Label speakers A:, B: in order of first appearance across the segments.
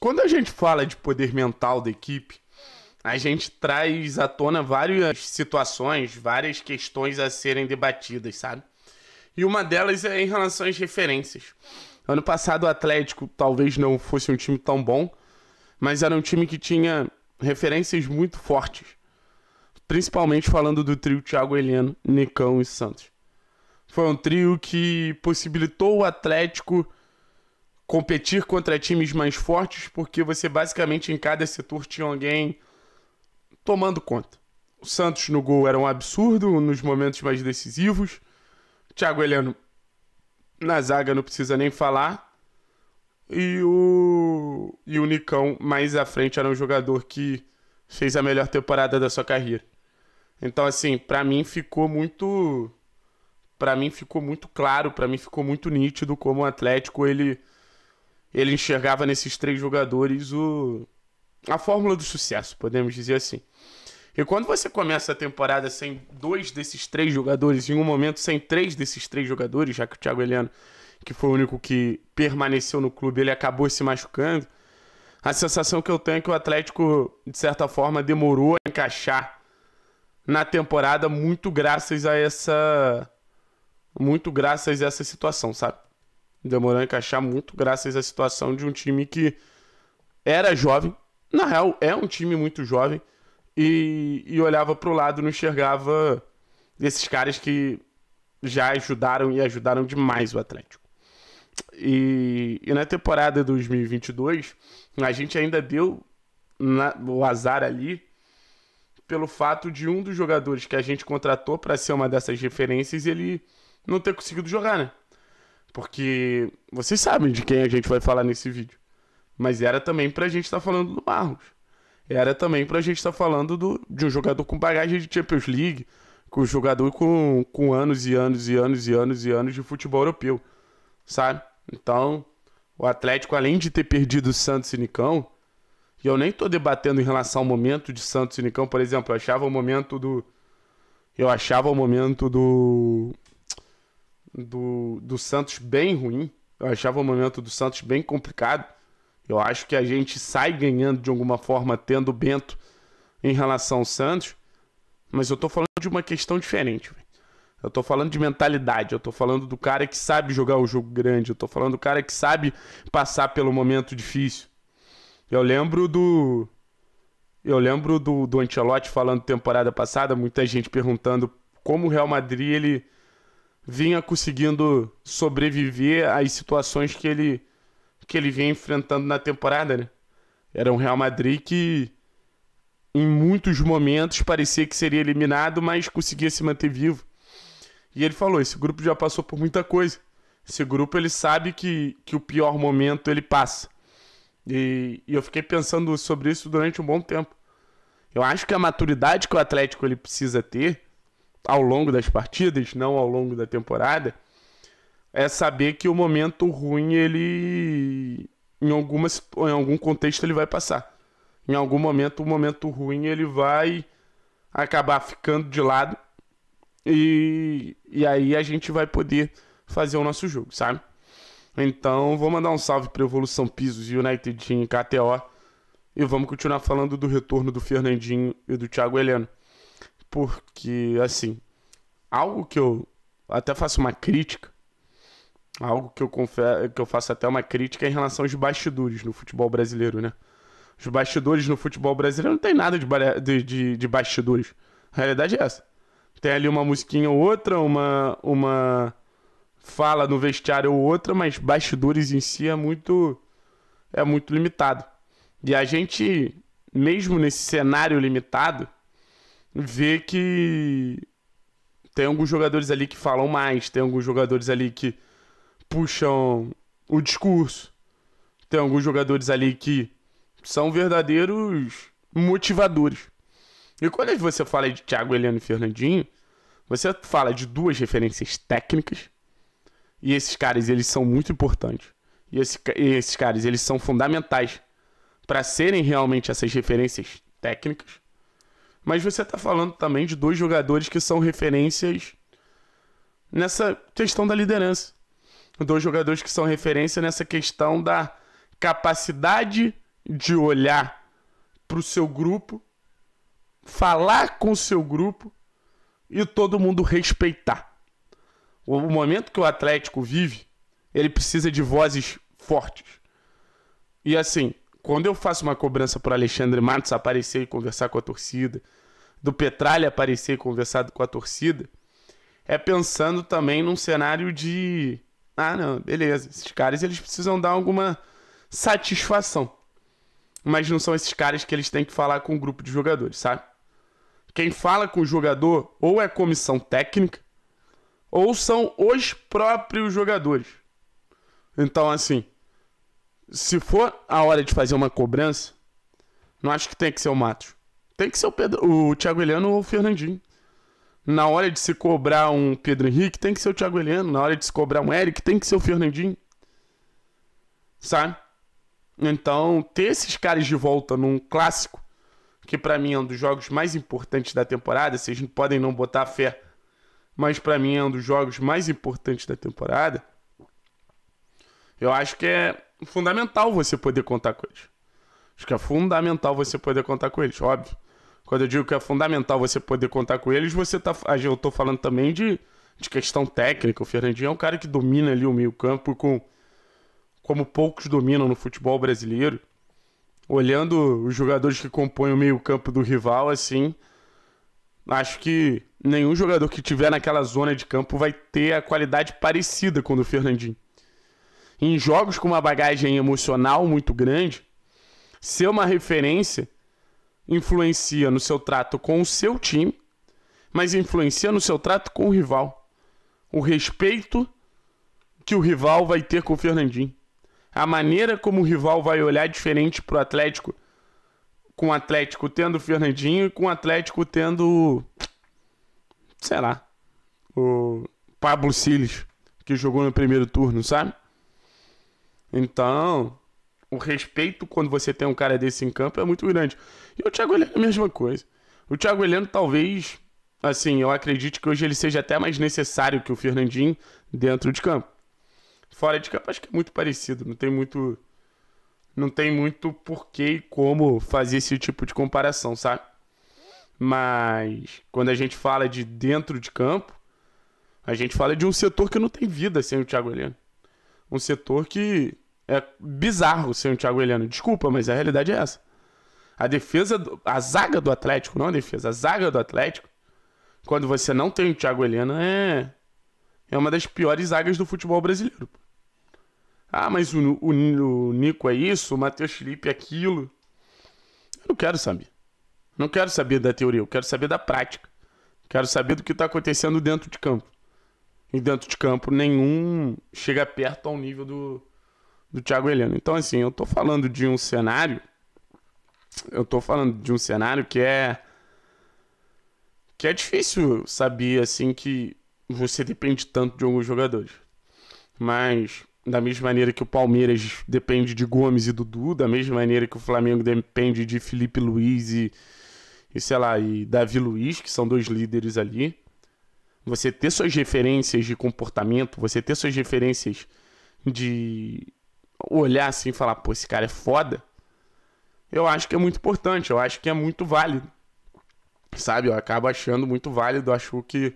A: Quando a gente fala de poder mental da equipe, a gente traz à tona várias situações, várias questões a serem debatidas, sabe? E uma delas é em relação às referências. Ano passado o Atlético talvez não fosse um time tão bom, mas era um time que tinha referências muito fortes. Principalmente falando do trio Thiago Heleno, Nicão e Santos. Foi um trio que possibilitou o Atlético competir contra times mais fortes, porque você basicamente em cada setor tinha alguém tomando conta. O Santos no gol era um absurdo nos momentos mais decisivos. Thiago Heleno na zaga não precisa nem falar. E o, e o Nicão mais à frente era um jogador que fez a melhor temporada da sua carreira. Então assim, para mim ficou muito para mim ficou muito claro, para mim ficou muito nítido como o Atlético ele ele enxergava nesses três jogadores o a fórmula do sucesso, podemos dizer assim. E quando você começa a temporada sem dois desses três jogadores, em um momento sem três desses três jogadores, já que o Thiago Heleno, que foi o único que permaneceu no clube, ele acabou se machucando, a sensação que eu tenho é que o Atlético, de certa forma, demorou a encaixar na temporada muito graças a essa muito graças a essa situação, sabe? Demorou a encaixar muito, graças à situação de um time que era jovem. Na real, é um time muito jovem. E, e olhava para o lado, não enxergava esses caras que já ajudaram e ajudaram demais o Atlético. E, e na temporada 2022, a gente ainda deu na, o azar ali pelo fato de um dos jogadores que a gente contratou para ser uma dessas referências ele não ter conseguido jogar, né? Porque vocês sabem de quem a gente vai falar nesse vídeo. Mas era também pra gente estar tá falando do Marcos. Era também pra gente estar tá falando do, de um jogador com bagagem de Champions League, com um jogador com, com anos e anos e anos e anos e anos de futebol europeu. Sabe? Então, o Atlético, além de ter perdido o Santos e Nicão, e eu nem tô debatendo em relação ao momento de Santos e Nicão, por exemplo, eu achava o momento do. Eu achava o momento do do, do Santos bem ruim. Eu achava o momento do Santos bem complicado. Eu acho que a gente sai ganhando de alguma forma tendo o Bento em relação ao Santos. Mas eu tô falando de uma questão diferente. Véio. Eu tô falando de mentalidade, eu tô falando do cara que sabe jogar o jogo grande, eu tô falando do cara que sabe passar pelo momento difícil. Eu lembro do. Eu lembro do, do Ancelotti falando temporada passada, muita gente perguntando como o Real Madrid ele vinha conseguindo sobreviver às situações que ele que ele vinha enfrentando na temporada, né? Era um Real Madrid que em muitos momentos parecia que seria eliminado, mas conseguia se manter vivo. E ele falou: esse grupo já passou por muita coisa. Esse grupo ele sabe que, que o pior momento ele passa. E, e eu fiquei pensando sobre isso durante um bom tempo. Eu acho que a maturidade que o Atlético ele precisa ter ao longo das partidas, não ao longo da temporada, é saber que o momento ruim ele em alguma em algum contexto ele vai passar. Em algum momento o momento ruim ele vai acabar ficando de lado e, e aí a gente vai poder fazer o nosso jogo, sabe? Então, vou mandar um salve para Evolução Pisos e United Team KTO e vamos continuar falando do retorno do Fernandinho e do Thiago Heleno porque, assim, algo que eu até faço uma crítica, algo que eu, que eu faço até uma crítica é em relação aos bastidores no futebol brasileiro, né? Os bastidores no futebol brasileiro não tem nada de, de, de, de bastidores. A realidade é essa. Tem ali uma musiquinha ou outra, uma, uma fala no vestiário ou outra, mas bastidores em si é muito, é muito limitado. E a gente, mesmo nesse cenário limitado, ver que tem alguns jogadores ali que falam mais, tem alguns jogadores ali que puxam o discurso, tem alguns jogadores ali que são verdadeiros motivadores. E quando você fala de Thiago Heleno e Fernandinho, você fala de duas referências técnicas, e esses caras eles são muito importantes. E, esse, e esses caras eles são fundamentais para serem realmente essas referências técnicas. Mas você está falando também de dois jogadores que são referências nessa questão da liderança. Dois jogadores que são referência nessa questão da capacidade de olhar para o seu grupo, falar com o seu grupo e todo mundo respeitar. O momento que o Atlético vive, ele precisa de vozes fortes. E assim, quando eu faço uma cobrança para Alexandre Matos aparecer e conversar com a torcida, do Petralha aparecer e conversar com a torcida, é pensando também num cenário de. Ah, não, beleza. Esses caras eles precisam dar alguma satisfação. Mas não são esses caras que eles têm que falar com o um grupo de jogadores, sabe? Quem fala com o jogador ou é comissão técnica, ou são os próprios jogadores. Então, assim, se for a hora de fazer uma cobrança, não acho que tem que ser o Matos. Tem que ser o, Pedro, o Thiago Heleno ou o Fernandinho. Na hora de se cobrar um Pedro Henrique, tem que ser o Thiago Heleno. Na hora de se cobrar um Eric, tem que ser o Fernandinho. Sabe? Então, ter esses caras de volta num clássico, que para mim é um dos jogos mais importantes da temporada, vocês podem não botar fé, mas para mim é um dos jogos mais importantes da temporada. Eu acho que é fundamental você poder contar com eles. Acho que é fundamental você poder contar com eles, óbvio. Quando eu digo que é fundamental você poder contar com eles, você tá. Ah, eu tô falando também de, de questão técnica. O Fernandinho é um cara que domina ali o meio-campo com como poucos dominam no futebol brasileiro. Olhando os jogadores que compõem o meio-campo do rival, assim, acho que nenhum jogador que tiver naquela zona de campo vai ter a qualidade parecida com o do Fernandinho em jogos com uma bagagem emocional muito grande, ser uma referência influencia no seu trato com o seu time, mas influencia no seu trato com o rival. O respeito que o rival vai ter com o Fernandinho. A maneira como o rival vai olhar diferente para o Atlético, com o Atlético tendo o Fernandinho e com o Atlético tendo. sei lá. O Pablo Siles, que jogou no primeiro turno, sabe? Então, o respeito quando você tem um cara desse em campo é muito grande. E o Thiago Heleno é a mesma coisa. O Thiago Heleno talvez, assim, eu acredito que hoje ele seja até mais necessário que o Fernandinho dentro de campo. Fora de campo acho que é muito parecido, não tem muito não tem muito porquê e como fazer esse tipo de comparação, sabe? Mas quando a gente fala de dentro de campo, a gente fala de um setor que não tem vida sem o Thiago Heleno. Um setor que é bizarro ser um Thiago Heleno. Desculpa, mas a realidade é essa. A defesa, do, a zaga do Atlético, não a defesa, a zaga do Atlético, quando você não tem o Thiago Helena, é, é uma das piores zagas do futebol brasileiro. Ah, mas o, o, o Nico é isso, o Matheus Felipe é aquilo. Eu não quero saber. Não quero saber da teoria, eu quero saber da prática. Quero saber do que está acontecendo dentro de campo. E dentro de campo, nenhum chega perto ao nível do, do Thiago Heleno. Então, assim, eu tô falando de um cenário. Eu tô falando de um cenário que é. que é difícil saber, assim, que você depende tanto de alguns jogadores. Mas, da mesma maneira que o Palmeiras depende de Gomes e Dudu, da mesma maneira que o Flamengo depende de Felipe Luiz e, e sei lá, e Davi Luiz, que são dois líderes ali. Você ter suas referências de comportamento, você ter suas referências de, olhar assim e falar, pô, esse cara é foda, eu acho que é muito importante, eu acho que é muito válido. Sabe? Eu acabo achando muito válido, acho que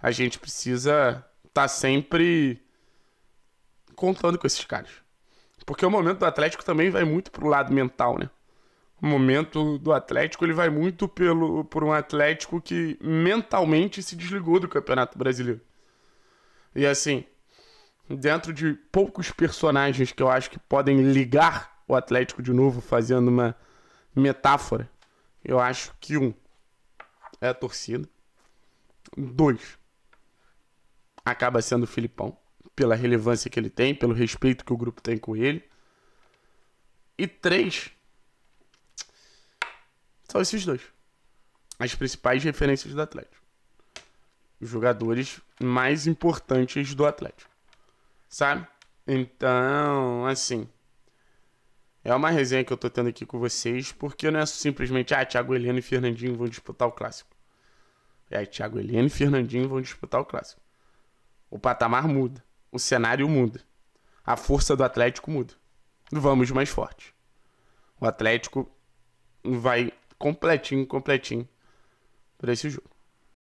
A: a gente precisa estar tá sempre contando com esses caras. Porque o momento do Atlético também vai muito pro lado mental, né? O momento do Atlético ele vai muito pelo por um Atlético que mentalmente se desligou do Campeonato Brasileiro. E assim, dentro de poucos personagens que eu acho que podem ligar o Atlético de novo, fazendo uma metáfora, eu acho que um é a torcida. Dois, acaba sendo o Filipão, pela relevância que ele tem, pelo respeito que o grupo tem com ele. E três, são esses dois. As principais referências do Atlético. Os jogadores mais importantes do Atlético sabe? Então, assim. É uma resenha que eu tô tendo aqui com vocês, porque não é simplesmente, ah, Thiago Heleno e Fernandinho vão disputar o clássico. É, Thiago Heleno e Fernandinho vão disputar o clássico. O patamar muda. O cenário muda. A força do Atlético muda. Vamos mais forte. O Atlético vai completinho, completinho para esse jogo.